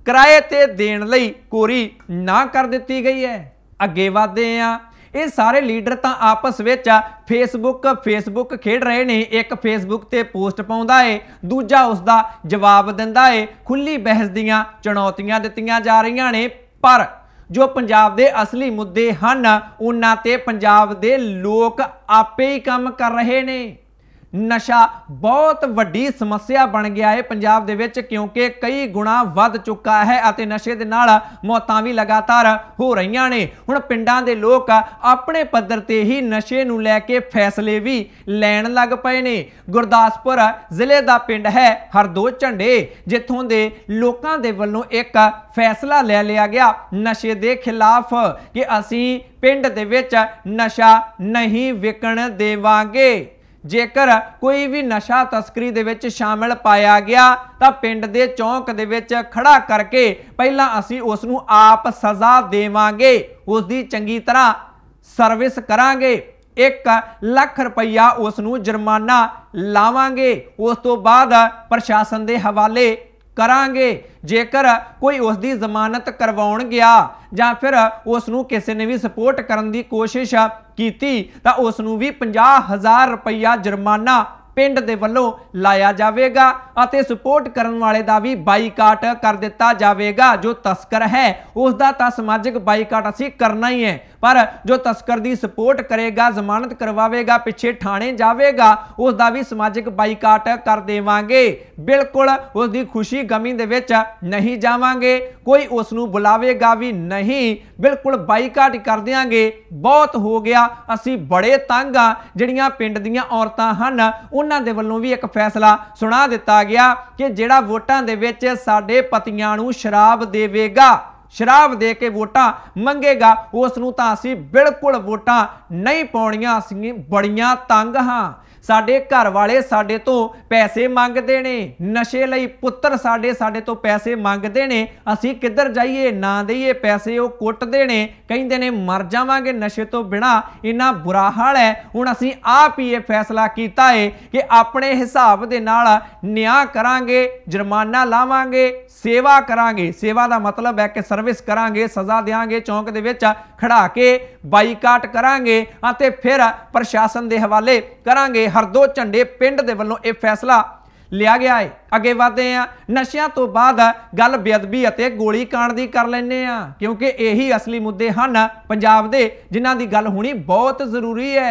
ਕਿਰਾਏ ਤੇ ਦੇਣ ਲਈ ਕੋਰੀ ਨਾ ਕਰ ਦਿੱਤੀ ਗਈ ਹੈ ਅੱਗੇ ਵਧਦੇ ਆ ਇਹ ਸਾਰੇ ਲੀਡਰ ਤਾਂ ਆਪਸ ਵਿੱਚ ਫੇਸਬੁੱਕ ਫੇਸਬੁੱਕ ਖੇਡ ਰਹੇ ਨੇ ਇੱਕ ਫੇਸਬੁੱਕ ਤੇ ਪੋਸਟ ਪਾਉਂਦਾ ਏ ਦੂਜਾ ਉਸ ਦਾ ਜਵਾਬ ਦਿੰਦਾ ਏ ਖੁੱਲੀ ਬਹਿਸ ਦੀਆਂ ਚੁਣੌਤੀਆਂ ਦਿੱਤੀਆਂ ਜਾ ਰਹੀਆਂ ਨੇ ਪਰ ਜੋ ਪੰਜਾਬ ਦੇ ਅਸਲੀ ਮੁੱਦੇ ਹਨ ਉਹਨਾਂ ਤੇ ਪੰਜਾਬ ਦੇ ਲੋਕ ਆਪੇ ਹੀ ਕੰਮ ਕਰ ਰਹੇ ਨੇ ਨਸ਼ਾ ਬਹੁਤ ਵੱਡੀ ਸਮੱਸਿਆ ਬਣ ਗਿਆ ਹੈ ਪੰਜਾਬ ਦੇ ਵਿੱਚ ਕਿਉਂਕਿ ਕਈ ਗੁਣਾ ਵੱਧ ਚੁੱਕਾ ਹੈ ਅਤੇ ਨਸ਼ੇ ਦੇ ਨਾਲ ਮੌਤਾਂ ਵੀ ਲਗਾਤਾਰ ਹੋ ਰਹੀਆਂ ਨੇ ਹੁਣ ਪਿੰਡਾਂ ਦੇ ਲੋਕ ਆਪਣੇ ਪੱਧਰ ਤੇ ਹੀ ਨਸ਼ੇ ਨੂੰ ਲੈ ਕੇ ਫੈਸਲੇ ਵੀ ਲੈਣ ਲੱਗ ਪਏ ਨੇ ਗੁਰਦਾਸਪੁਰ ਜ਼ਿਲ੍ਹੇ ਦਾ ਪਿੰਡ ਹੈ ਹਰਦੋ ਝੰਡੇ ਜਿੱਥੋਂ ਦੇ ਲੋਕਾਂ ਦੇ ਵੱਲੋਂ ਇੱਕ ਫੈਸਲਾ ਲੈ ਲਿਆ ਗਿਆ ਨਸ਼ੇ ਦੇ ਖਿਲਾਫ ਕਿ ਅਸੀਂ ਪਿੰਡ ਦੇ ਵਿੱਚ ਨਸ਼ਾ ਨਹੀਂ ਵਿਕਣ ਦੇਵਾਂਗੇ ਜੇਕਰ ਕੋਈ ਵੀ ਨਸ਼ਾ ਤਸਕਰੀ ਦੇ ਵਿੱਚ ਸ਼ਾਮਲ ਪਾਇਆ ਗਿਆ ਤਾਂ ਪਿੰਡ ਦੇ ਚੌਂਕ ਦੇ ਵਿੱਚ ਖੜਾ ਕਰਕੇ ਪਹਿਲਾਂ ਅਸੀਂ ਉਸ ਨੂੰ ਆਪ ਸਜ਼ਾ ਦੇਵਾਂਗੇ ਉਸ ਦੀ ਚੰਗੀ ਤਰ੍ਹਾਂ ਸਰਵਿਸ ਕਰਾਂਗੇ 1 ਲੱਖ ਰੁਪਈਆ ਉਸ ਨੂੰ ਜੁਰਮਾਨਾ ਲਾਵਾਂਗੇ ਉਸ ਤੋਂ ਬਾਅਦ ਪ੍ਰਸ਼ਾਸਨ ਦੇ ਹਵਾਲੇ ਕਰਾਂਗੇ ਜੇਕਰ ਕੋਈ ਉਸ ਦੀ ਜ਼ਮਾਨਤ ਕਰਵਾਉਣ ਗਿਆ ਜਾਂ ਫਿਰ ਉਸ ਨੂੰ ਕਿਸੇ ਨੇ ਵੀ ਸਪੋਰਟ ਕਰਨ ਦੀ ਕੋਸ਼ਿਸ਼ ਕੀਤੀ ਤਾਂ ਉਸ ਨੂੰ ਵੀ 50000 ਰੁਪਇਆ ਜੁਰਮਾਨਾ ਪਿੰਡ ਦੇ ਵੱਲੋਂ ਲਾਇਆ ਜਾਵੇਗਾ ਅਤੇ ਸਪੋਰਟ ਕਰਨ ਵਾਲੇ ਦਾ ਵੀ ਬਾਈਕਾਟ ਕਰ ਦਿੱਤਾ ਜਾਵੇਗਾ ਜੋ ਤਸਕਰ ਹੈ ਉਸ ਦਾ ਤਾਂ ਸਮਾਜਿਕ ਬਾਈਕਾਟ ਅਸੀਂ ਕਰਨਾ ਹੀ ਹੈ ਪਰ ਜੋ ਤਸਕਰ ਦੀ ਸਪੋਰਟ ਕਰੇਗਾ ਜ਼ਮਾਨਤ ਕਰਵਾਵੇਗਾ ਪਿੱਛੇ ਥਾਣੇ ਜਾਵੇਗਾ ਉਸ ਦਾ ਵੀ ਸਮਾਜਿਕ ਬਾਈਕਾਟ ਕਰ ਦੇਵਾਂਗੇ ਬਿਲਕੁਲ ਉਸ ਦੀ ਖੁਸ਼ੀ ਗਮੀ ਦੇ ਵਿੱਚ ਨਹੀਂ ਜਾਵਾਂਗੇ ਕੋਈ ਉਸ ਨੂੰ ਬੁਲਾਵੇਗਾ ਵੀ ਨਹੀਂ ਬਿਲਕੁਲ ਬਾਈਕਾਟ ਕਰ ਦਿਆਂਗੇ ਬਹੁਤ ਹੋ ਗਿਆ ਅਸੀਂ ਬੜੇ ਤੰਗ ਆ ਜਿਹੜੀਆਂ ਪਿੰਡ ਦੀਆਂ ਔਰਤਾਂ ਹਨ ਉਹਨਾਂ ਦੇ ਵੱਲੋਂ ਵੀ ਇੱਕ ਫੈਸਲਾ ਸੁਣਾ ਦਿੱਤਾ ਗਿਆ ਕਿ ਜਿਹੜਾ ਵੋਟਾਂ ਦੇ ਵਿੱਚ ਸਾਡੇ ਪਤੀਆਂ ਨੂੰ ਸ਼ਰਾਬ ਦੇਵੇਗਾ ਸ਼ਰਾਬ ਦੇ ਕੇ ਵੋਟਾਂ ਮੰਗੇਗਾ ਉਸ ਨੂੰ ਤਾਂ ਅਸੀਂ ਬਿਲਕੁਲ ਵੋਟਾਂ ਨਹੀਂ ਪਾਉਣੀਆਂ ਅਸੀਂ ਬੜੀਆਂ ਤੰਗ ਹਾਂ ਸਾਡੇ ਘਰ ਵਾਲੇ ਸਾਡੇ ਤੋਂ ਪੈਸੇ ਮੰਗਦੇ ਨੇ ਨਸ਼ੇ ਲਈ ਪੁੱਤਰ ਸਾਡੇ ਸਾਡੇ ਤੋਂ ਪੈਸੇ ਮੰਗਦੇ ਨੇ ਅਸੀਂ ਕਿੱਧਰ ਜਾਈਏ ਨਾ ਦੇਈਏ ਪੈਸੇ ਉਹ ਕੁੱਟਦੇ ਨੇ ਕਹਿੰਦੇ ਨੇ ਮਰ ਜਾਵਾਂਗੇ ਨਸ਼ੇ ਤੋਂ ਬਿਨਾ ਇੰਨਾ ਬੁਰਾ ਹਾਲ ਹੈ ਹੁਣ ਅਸੀਂ ਆਪ ਹੀ ਇਹ ਫੈਸਲਾ ਕੀਤਾ ਹੈ ਕਿ ਆਪਣੇ ਹਿਸਾਬ ਦੇ ਨਾਲ ਨਿਆਂ ਕਰਾਂਗੇ ਜੁਰਮਾਨਾ ਲਾਵਾਂਗੇ ਸੇਵਾ ਕਰਾਂਗੇ ਸੇਵਾ ਦਾ ਮਤਲਬ ਹੈ ਕਿ ਸਰਵਿਸ ਕਰਾਂਗੇ ਸਜ਼ਾ ਦੇਾਂਗੇ ਚੌਂਕ ਦੇ ਵਿੱਚ ਖੜਾ ਕੇ ਬਾਈਕਾਟ ਕਰਾਂਗੇ ਅਤੇ ਫਿਰ ਪ੍ਰਸ਼ਾਸਨ ਦੇ ਹਵਾਲੇ ਕਰਾਂਗੇ ਹਰਦੋ ਝੰਡੇ ਪਿੰਡ ਦੇ ਵੱਲੋਂ ਇਹ ਫੈਸਲਾ ਲਿਆ ਗਿਆ ਹੈ ਅੱਗੇ ਵਧਦੇ ਆ ਨਸ਼ਿਆਂ ਤੋਂ ਬਾਅਦ ਗੱਲ ਬੇਅਦਬੀ ਅਤੇ ਗੋਲੀ ਕਾਂਡ ਦੀ ਕਰ ਲੈਨੇ ਆ ਕਿਉਂਕਿ ਇਹੀ ਅਸਲੀ ਮੁੱਦੇ ਹਨ ਪੰਜਾਬ ਦੇ ਜਿਨ੍ਹਾਂ ਦੀ ਗੱਲ ਹੋਣੀ ਬਹੁਤ ਜ਼ਰੂਰੀ ਹੈ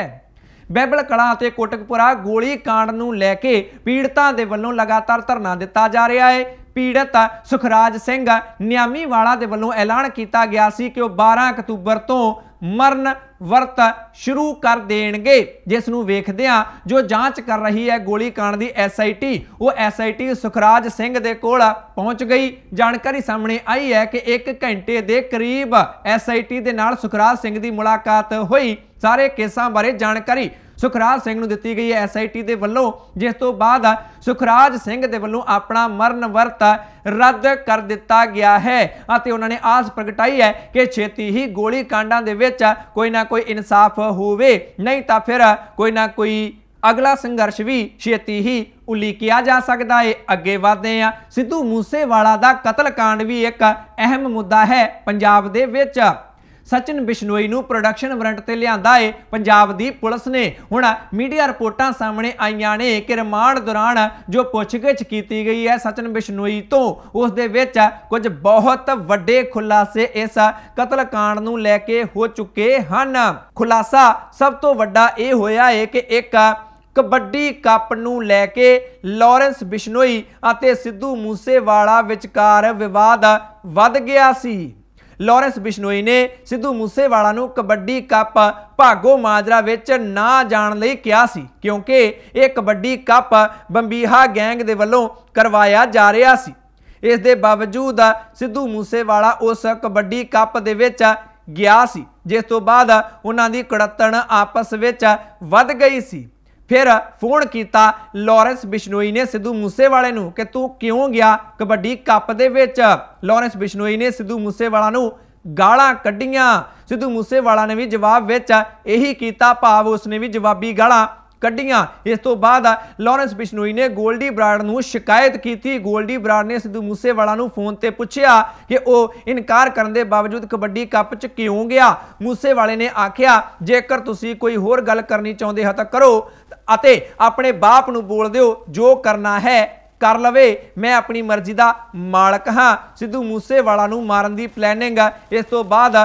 ਬੈਬਲ ਕਲਾ ਅਤੇ ਕੋਟਕਪੁਰਾ ਗੋਲੀ ਕਾਂਡ ਨੂੰ ਲੈ ਕੇ ਪੀੜਤਾਂ ਦੇ ਵੱਲੋਂ ਲਗਾਤਾਰ ਧਰਨਾ ਦਿੱਤਾ ਜਾ ਰਿਹਾ ਹੈ ਪੀੜਤ ਸੁਖਰਾਜ ਸਿੰਘ ਨਿਆਮੀ ਵਾਲਾ ਦੇ ਵੱਲੋਂ ਐਲਾਨ ਕੀਤਾ ਗਿਆ ਸੀ ਕਿ ਉਹ 12 ਅਕਤੂਬਰ ਤੋਂ ਮਰਨ ਵਰਤ ਸ਼ੁਰੂ ਕਰ ਦੇਣਗੇ ਜਿਸ ਨੂੰ ਵੇਖਦੇ ਆ ਜੋ ਜਾਂਚ ਕਰ ਰਹੀ ਹੈ ਗੋਲੀ ਕਾਣ ਦੀ ਐਸਆਈਟੀ ਉਹ ਐਸਆਈਟੀ ਸੁਖਰਾਜ ਸਿੰਘ ਦੇ ਕੋਲ ਪਹੁੰਚ ਗਈ ਜਾਣਕਾਰੀ ਸਾਹਮਣੇ ਆਈ ਹੈ ਕਿ 1 ਘੰਟੇ ਦੇ ਕਰੀਬ ਐਸਆਈਟੀ ਦੇ ਨਾਲ ਸੁਖਰਾਜ ਸਿੰਘ ਦੀ ਮੁਲਾਕਾਤ ਹੋਈ ਸਾਰੇ ਕੇਸਾਂ ਬਾਰੇ ਜਾਣਕਾਰੀ ਸੁਖਰਾਜ ਸਿੰਘ ਨੂੰ ਦਿੱਤੀ ਗਈ ਹੈ ਐਸਆਈਟੀ ਦੇ ਵੱਲੋਂ ਜਿਸ ਤੋਂ ਬਾਅਦ ਸੁਖਰਾਜ ਸਿੰਘ ਦੇ ਵੱਲੋਂ ਆਪਣਾ ਮਰਨ ਵਰਤ ਰੱਦ ਕਰ ਦਿੱਤਾ ਗਿਆ ਹੈ ਅਤੇ ਉਹਨਾਂ ਨੇ ਆਸ ਪ੍ਰਗਟਾਈ ਹੈ ਕਿ ਛੇਤੀ ਹੀ ਗੋਲੀ ਕਾਂਡਾਂ ਦੇ ਵਿੱਚ ਕੋਈ ਨਾ ਕੋਈ ਇਨਸਾਫ ਹੋਵੇ ਨਹੀਂ ਤਾਂ ਫਿਰ ਕੋਈ ਨਾ ਕੋਈ ਅਗਲਾ ਸੰਘਰਸ਼ ਵੀ ਛੇਤੀ ਹੀ ਉਲੀਕਿਆ ਜਾ ਸਕਦਾ ਹੈ ਅੱਗੇ ਵਧਦੇ ਆ ਸਿੱਧੂ ਮੂਸੇਵਾਲਾ ਦਾ ਕਤਲ ਕਾਂਡ ਵੀ ਇੱਕ ਅਹਿਮ ਮੁੱਦਾ ਹੈ ਪੰਜਾਬ ਦੇ ਵਿੱਚ ਸਚਿਨ ਬਿਸ਼ਨੋਈ ਨੂੰ ਪ੍ਰੋਡਕਸ਼ਨ ਵਾਰੰਟ ਤੇ ਲਿਆਂਦਾ ਏ ਪੰਜਾਬ ਦੀ ਪੁਲਿਸ ਨੇ ਹੁਣ ਮੀਡੀਆ ਰਿਪੋਰਟਾਂ ਸਾਹਮਣੇ ਆਈਆਂ ਨੇ ਕਿ ਰਿਮਾਂਡ ਦੌਰਾਨ ਜੋ ਪੁੱਛਗਿੱਛ ਕੀਤੀ ਗਈ ਹੈ ਸਚਿਨ ਬਿਸ਼ਨੋਈ ਤੋਂ ਉਸ ਦੇ ਵਿੱਚ ਕੁਝ ਬਹੁਤ ਵੱਡੇ ਖੁਲਾਸੇ ਇਸ ਕਤਲकांड ਨੂੰ ਲੈ ਕੇ ਹੋ ਚੁੱਕੇ ਹਨ ਖੁਲਾਸਾ ਸਭ ਤੋਂ ਵੱਡਾ ਇਹ ਹੋਇਆ ਏ ਕਿ ਇੱਕ ਕਬੱਡੀ ਕੱਪ ਨੂੰ ਲੈ ਕੇ ਲਾਰੈਂਸ ਬਿਸ਼ਨੋਈ ਅਤੇ ਸਿੱਧੂ ਮੂਸੇਵਾਲਾ ਵਿਚਕਾਰ ਵਿਵਾਦ ਵੱਧ ਗਿਆ ਸੀ ਲਾਰੈਂਸ ਬਿਸ਼ਨੋਈ ਨੇ ਸਿੱਧੂ ਮੂਸੇਵਾਲਾ ਨੂੰ ਕਬੱਡੀ ਕੱਪ ਭਾਗੋ ਮਾਜਰਾ ਵਿੱਚ ਨਾ ਜਾਣ ਲਈ ਕਿਹਾ ਸੀ ਕਿਉਂਕਿ ਇਹ ਕਬੱਡੀ ਕੱਪ ਬੰਬੀਹਾ ਗੈਂਗ ਦੇ ਵੱਲੋਂ ਕਰਵਾਇਆ ਜਾ ਰਿਹਾ ਸੀ ਇਸ ਦੇ ਬਾਵਜੂਦ ਸਿੱਧੂ ਮੂਸੇਵਾਲਾ ਉਸ ਕਬੱਡੀ ਕੱਪ ਦੇ ਵਿੱਚ ਗਿਆ ਸੀ ਜਿਸ ਤੋਂ ਬਾਅਦ ਉਹਨਾਂ ਦੀ ਕੜਤਣ ਆਪਸ ਵਿੱਚ ਵੱਧ ਗਈ ਸੀ ਫਿਰ ਫੋਨ ਕੀਤਾ ਲਾਰੈਂਸ ਬਿਸ਼ਨੋਈ ਨੇ ਸਿੱਧੂ ਮੂਸੇਵਾਲੇ ਨੂੰ ਕਿ ਤੂੰ ਕਿਉਂ ਗਿਆ ਕਬੱਡੀ ਕੱਪ ਦੇ ਵਿੱਚ ਲਾਰੈਂਸ ਬਿਸ਼ਨੋਈ ਨੇ ਸਿੱਧੂ ਮੂਸੇਵਾਲਾ ਨੂੰ ਗਾਲਾਂ ਕੱਢੀਆਂ ਸਿੱਧੂ ਮੂਸੇਵਾਲਾ ਨੇ ਵੀ ਜਵਾਬ ਵਿੱਚ ਇਹੀ ਕੀਤਾ ਭਾਵ ਉਸਨੇ ਵੀ ਜਵਾਬੀ ਗਾਲਾਂ ਕੱਢੀਆਂ ਇਸ ਤੋਂ ਬਾਅਦ ਲਾਰੈਂਸ ਬਿਸ਼ਨੋਈ ਨੇ 골ਡੀ ਬਰਾੜ ਨੂੰ ਸ਼ਿਕਾਇਤ ਕੀਤੀ 골ਡੀ ਬਰਾੜ ਨੇ ਸਿੱਧੂ ਮੂਸੇਵਾਲਾ ਨੂੰ ਫੋਨ ਤੇ ਪੁੱਛਿਆ ਕਿ ਉਹ ਇਨਕਾਰ ਕਰਨ ਦੇ ਬਾਵਜੂਦ ਕਬੱਡੀ ਕੱਪ 'ਚ ਕਿਉਂ ਗਿਆ ਮੂਸੇਵਾਲੇ ਨੇ ਆਖਿਆ ਜੇਕਰ ਤੁਸੀਂ ਕੋਈ ਹੋਰ ਗੱਲ ਕਰਨੀ ਚਾਹੁੰਦੇ ਹੋ ਤਾਂ ਕਰੋ ਅਤੇ ਆਪਣੇ ਬਾਪ ਨੂੰ ਬੋਲ ਦਿਓ ਜੋ ਕਰਨਾ ਹੈ ਕਰ ਲਵੇ ਮੈਂ ਆਪਣੀ ਮਰਜ਼ੀ ਦਾ ਮਾਲਕ ਹਾਂ ਸਿੱਧੂ ਮੂਸੇਵਾਲਾ ਨੂੰ ਮਾਰਨ ਦੀ ਪਲੈਨਿੰਗ ਇਸ ਤੋਂ ਬਾਅਦ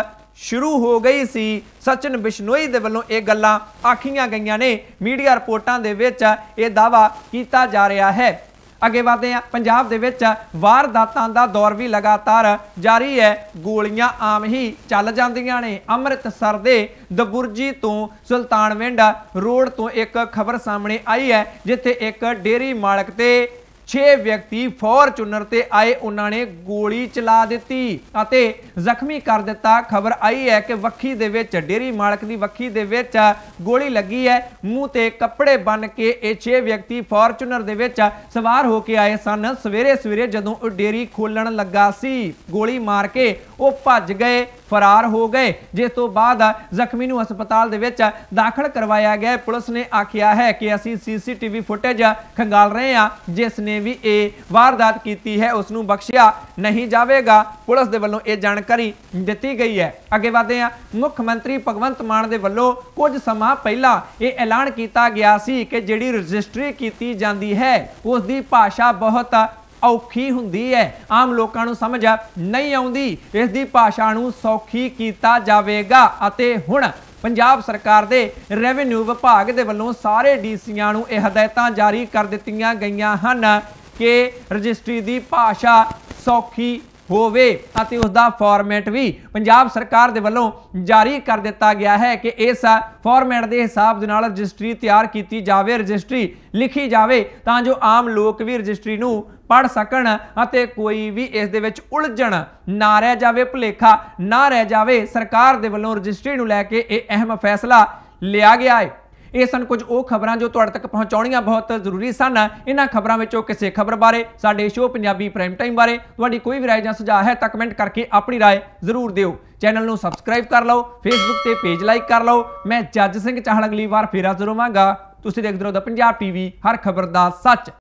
ਸ਼ੁਰੂ ਹੋ ਗਈ ਸੀ ਸਚਨ ਬਿਸ਼ਨੋਈ ਦੇ ਵੱਲੋਂ ਇਹ ਗੱਲਾਂ ਆਖੀਆਂ ਗਈਆਂ ਨੇ ਮੀਡੀਆ ਰਿਪੋਰਟਾਂ ਦੇ ਵਿੱਚ ਇਹ ਦਾਵਾ ਕੀਤਾ ਜਾ ਰਿਹਾ ਹੈ ਅੱਗੇ ਵਧਦੇ ਹਾਂ ਪੰਜਾਬ ਦੇ ਵਿੱਚ ਵਾਰਦਾਤਾਂ ਦਾ ਦੌਰ ਵੀ ਲਗਾਤਾਰ ਜਾਰੀ ਹੈ ਗੋਲੀਆਂ ਆਮ ਹੀ ਚੱਲ ਜਾਂਦੀਆਂ ਨੇ ਅੰਮ੍ਰਿਤਸਰ ਦੇ ਦਬੁਰਜੀ ਤੋਂ ਸੁਲਤਾਨਵਿੰਡ ਰੋਡ ਤੋਂ ਇੱਕ ਖਬਰ ਸਾਹਮਣੇ ਆਈ ਹੈ ਜਿੱਥੇ ਇੱਕ ਡੇਰੀ ਮਾਲਕ ਤੇ 6 ਵਿਅਕਤੀ ਫੋਰਚੂਨਰ ਤੇ ਆਏ ਉਹਨਾਂ ਨੇ ਗੋਲੀ ਚਲਾ ਦਿੱਤੀ ਅਤੇ ਜ਼ਖਮੀ ਕਰ ਦਿੱਤਾ ਖਬਰ ਆਈ ਹੈ ਕਿ ਵੱਖੀ ਦੇ ਵਿੱਚ ਡੇਰੀ ਮਾਲਕ ਦੀ ਵੱਖੀ ਦੇ ਵਿੱਚ ਗੋਲੀ ਲੱਗੀ ਹੈ ਮੂੰਹ ਤੇ ਕੱਪੜੇ ਬੰਨ ਕੇ ਇਹ 6 ਵਿਅਕਤੀ ਫੋਰਚੂਨਰ ਦੇ ਵਿੱਚ ਸਵਾਰ ਹੋ ਕੇ ਆਏ ਸਨ ਸਵੇਰੇ ਸਵੇਰੇ ਜਦੋਂ ਉਹ ਡੇਰੀ ਖੋਲਣ ਲੱਗਾ ਸੀ ਗੋਲੀ ਮਾਰ ਕੇ ਉਹ ਭੱਜ ਗਏ ਫਰਾਰ ਹੋ ਗਏ ਜਿਸ ਤੋਂ ਬਾਅਦ ਜ਼ਖਮੀ ਨੂੰ ਹਸਪਤਾਲ ਦੇ ਵਿੱਚ ਦਾਖਲ ਕਰਵਾਇਆ ਗਿਆ ਪੁਲਿਸ ਨੇ ਆਖਿਆ ਹੈ ਕਿ ਅਸੀਂ ਸੀਸੀਟੀਵੀ ਫੁਟੇਜ ਖੰਗਾਲ ਰਹੇ ਹਾਂ ਜਿਸ ਨੇ ਵੀ ਇਹ ਵਾਰਦਾਤ ਕੀਤੀ ਹੈ ਉਸ ਨੂੰ ਬਖਸ਼ਿਆ ਨਹੀਂ ਜਾਵੇਗਾ ਪੁਲਿਸ ਦੇ ਵੱਲੋਂ ਇਹ ਜਾਣਕਾਰੀ ਦਿੱਤੀ ਗਈ ਹੈ ਅੱਗੇ ਵਧਦੇ ਹਾਂ ਮੁੱਖ ਮੰਤਰੀ ਭਗਵੰਤ ਮਾਨ ਦੇ ਵੱਲੋਂ ਕੁਝ ਸਮਾਂ ਪਹਿਲਾਂ ਇਹ ਐਲਾਨ ਕੀਤਾ ਗਿਆ ਸੀ ਕਿ ਜਿਹੜੀ ਰਜਿਸਟਰੀ ਕੀਤੀ ਜਾਂਦੀ ਹੈ ਉਸ ਦੀ ਭਾਸ਼ਾ ਬਹੁਤ ਔਖੀ ਹੁੰਦੀ ਹੈ ਆਮ ਲੋਕਾਂ ਨੂੰ ਸਮਝ ਨਹੀਂ ਆਉਂਦੀ ਇਸ ਦੀ ਭਾਸ਼ਾ ਨੂੰ ਸੌਖੀ ਕੀਤਾ ਜਾਵੇਗਾ ਅਤੇ ਹੁਣ ਪੰਜਾਬ ਸਰਕਾਰ ਦੇ ਰੈਵਨਿਊ ਵਿਭਾਗ ਦੇ ਵੱਲੋਂ ਸਾਰੇ ਡੀਸੀਆਂ ਨੂੰ ਇਹ ਹਦਾਇਤਾਂ ਜਾਰੀ ਕਰ ਦਿੱਤੀਆਂ ਗਈਆਂ ਹਨ ਕਿ ਰਜਿਸਟਰੀ ਦੀ ਭਾਸ਼ਾ ਸੌਖੀ ਹੋਵੇ ਅਤੇ ਉਸ ਦਾ ਫਾਰਮੈਟ ਵੀ ਪੰਜਾਬ ਸਰਕਾਰ ਦੇ ਵੱਲੋਂ ਜਾਰੀ ਕਰ ਦਿੱਤਾ ਗਿਆ ਹੈ ਕਿ ਇਸ ਫਾਰਮੈਟ ਦੇ ਹਿਸਾਬ ਦੇ ਨਾਲ ਰਜਿਸਟਰੀ ਤਿਆਰ ਕੀਤੀ ਜਾਵੇ ਰਜਿਸਟਰੀ ਲਿਖੀ ਜਾਵੇ ਤਾਂ ਜੋ ਆਮ ਲੋਕ ਵੀ ਰਜਿਸਟਰੀ ਨੂੰ ਪੜ ਸਕਣ ਅਤੇ ਕੋਈ ਵੀ ਇਸ ਦੇ ਵਿੱਚ ਉਲਝਣ ਨਾ ਰਹਿ ਜਾਵੇ ਭੁਲੇਖਾ ਨਾ ਰਹਿ ਜਾਵੇ ਸਰਕਾਰ ਦੇ ਵੱਲੋਂ ਰਜਿਸਟਰੀ ਨੂੰ ਲੈ ਕੇ ਇਹ ਅਹਿਮ ਫੈਸਲਾ ਲਿਆ ਗਿਆ ਹੈ ਇਹ ਸਨ ਕੁਝ ਉਹ ਖਬਰਾਂ ਜੋ ਤੁਹਾਡੇ ਤੱਕ ਪਹੁੰਚਾਉਣੀਆਂ ਬਹੁਤ ਜ਼ਰੂਰੀ ਸਨ ਇਹਨਾਂ ਖਬਰਾਂ ਵਿੱਚੋਂ ਕਿਸੇ ਖਬਰ ਬਾਰੇ ਸਾਡੇ ਸ਼ੋਅ ਪੰਜਾਬੀ ਪ੍ਰਾਈਮ ਟਾਈਮ ਬਾਰੇ ਤੁਹਾਡੀ ਕੋਈ ਵੀ ਰਾਏ ਜਾਂ ਸੁਝਾਅ ਹੈ ਤਾਂ ਕਮੈਂਟ ਕਰਕੇ ਆਪਣੀ ਰਾਏ ਜ਼ਰੂਰ ਦਿਓ ਚੈਨਲ ਨੂੰ ਸਬਸਕ੍ਰਾਈਬ ਕਰ ਲਓ ਫੇਸਬੁੱਕ ਤੇ ਪੇਜ ਲਾਈਕ ਕਰ ਲਓ ਮੈਂ ਜੱਜ ਸਿੰਘ ਚਾਹਲ ਅਗਲੀ ਵਾਰ ਫੇਰ ਹਾਜ਼ਰ ਹੋਵਾਂਗਾ ਤੁਸੀਂ ਦੇਖਦੇ ਰਹੋ ਦਾ ਪੰਜਾਬ ਟੀਵੀ ਹਰ ਖਬਰ ਦਾ ਸੱਚ